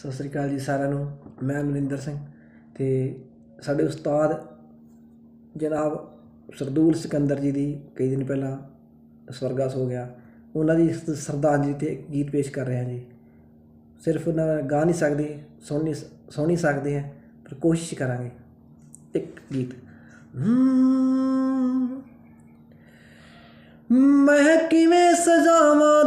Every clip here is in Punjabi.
ਸਤਿ ਸ੍ਰੀ ਅਕਾਲ ਜੀ ਸਾਰਿਆਂ ਨੂੰ ਮੈਂ ਮਨਿੰਦਰ ਸਿੰਘ ਤੇ ਸਾਡੇ ਉਸਤਾਦ ਜਨਾਬ ਸਰਦੂਲ ਸਿਕੰਦਰ ਜੀ ਦੀ ਕਈ ਦਿਨ ਪਹਿਲਾਂ ਸਵਰਗਾਸ ਹੋ ਗਿਆ ਉਹਨਾਂ ਦੀ ਸਰਦਾਂਜਲੀ ਤੇ ਇੱਕ ਗੀਤ ਪੇਸ਼ ਕਰ ਰਹੇ ਹਾਂ ਜੀ ਸਿਰਫ ਉਹਨਾਂ ਗਾ ਨਹੀਂ ਸਕਦੇ ਸੁਣ ਨਹੀਂ ਸੁਣ ਨਹੀਂ ਸਕਦੇ ਹਾਂ ਪਰ ਕੋਸ਼ਿਸ਼ ਕਰਾਂਗੇ ਇੱਕ ਗੀਤ ਮੈਂ ਕਿਵੇਂ ਸਜਾਵਾਂ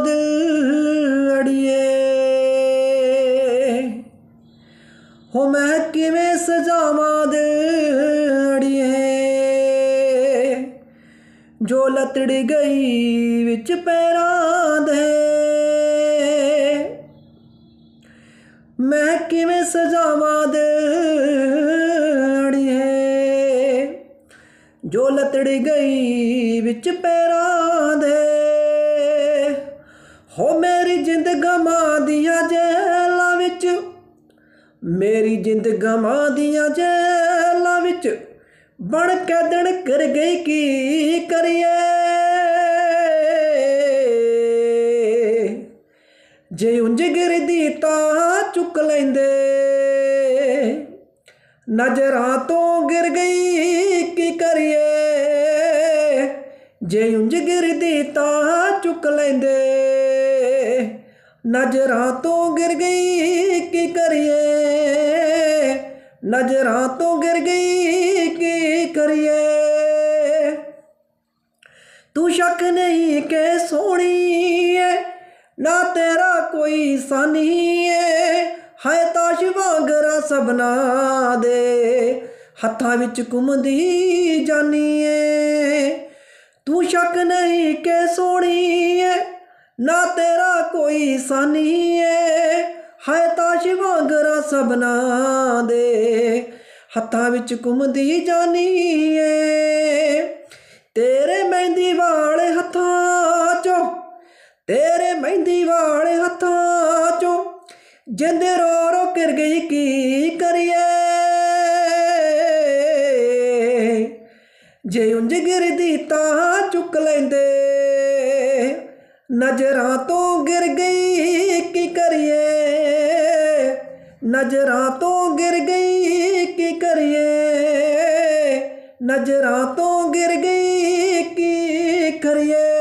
ਹੋ ਮੈਂ ਕਿਵੇਂ ਸਜਾਵਾਂ ਦੇੜੀਏ ਜੋ ਲਤੜ ਗਈ ਵਿੱਚ ਪੈਰਾਂ ਦੇ ਮੈਂ ਕਿਵੇਂ ਸਜਾਵਾਂ ਦੇੜੀਏ ਜੋ ਲਤੜ ਗਈ ਵਿੱਚ ਪੈਰਾਂ ਦੇ ਹੋ ਮੇਰੀ ਜਿੰਦ ਗਮਾ ਦੀਆਂ ਜੇਲਾਂ ਵਿੱਚ ਮੇਰੀ ਜਿੰਦ ਗਮਾਂ ਦੀਆਂ ਜੇਲਾਂ ਵਿੱਚ ਬਣ ਕੇ ਦਿਨ ਕਰ ਗਈ ਕੀ ਕਰੀਏ ਜੇ ਉਂਝ ਗਿਰਦੀ ਤਾਂ ਚੁੱਕ ਲੈਂਦੇ ਨਜ਼ਰਾਂ ਤੋਂ ਗਿਰ ਗਈ ਕੀ ਕਰੀਏ ਜੇ ਉਂਝ ਗਿਰਦੀ ਤਾਂ ਚੁੱਕ ਲੈਂਦੇ ਨਜ਼ਰਾਂ ਤੋਂ ਗਿਰ ਗਈ ਕੀ ਕਰੀਏ ਨਜ਼ਰਾਂ ਤੋਂ ਗਿਰ ਗਈ ਕੀ ਕਰੀਏ ਤੂੰ ਸ਼ੱਕ ਨਹੀਂ ਕਿ ਸੋਣੀ ਏ ਨਾ ਤੇਰਾ ਕੋਈ ਸਾਨੀ ਏ ਹਾਇ ਤਾਸ਼ ਵਾਂਗਰਾ ਸਬਨਾ ਦੇ ਹੱਥਾਂ ਵਿੱਚ ਕੁੰਮਦੀ ਜਾਨੀ ਏ ਤੂੰ ਸ਼ੱਕ ਨਹੀਂ ਕਿ ਸੋਣੀ ਏ ਨਾ ਤੇਰਾ ਕੋਈ ਸਾਨੀ ਏ ਹਾਏ ਤਾਂ ਸ਼ਿਵਾਂਗਰਾ ਸਭਨਾ ਦੇ ਹੱਥਾਂ ਵਿੱਚ ਕੁੰਮਦੀ ਜਾਨੀ ਏ ਤੇਰੇ ਮਹਿੰਦੀ ਵਾਲੇ ਹੱਥਾਂ ਚੋਂ ਤੇਰੇ ਮਹਿੰਦੀ ਵਾਲੇ ਹੱਥਾਂ ਚੋਂ ਜਿੰਦ ਰੋ ਰੋ ਕਰ ਗਈ ਕੀ ਕਰੀਏ ਜੇ ਉਂਝ ਗਿਰਦੀ ਤਾਂ ਚੁੱਕ ਲੈਂਦੇ ਨਜ਼ਰਾਂ ਤੋਂ ਗਿਰ ਗਈ ਕੀ ਕਰੀਏ ਨਜ਼ਰਾਂ ਤੋਂ ਗਿਰ ਗਈ ਕੀ ਕਰੀਏ ਨਜ਼ਰਾਂ ਤੋਂ ਗਿਰ ਗਈ ਕੀ ਕਰੀਏ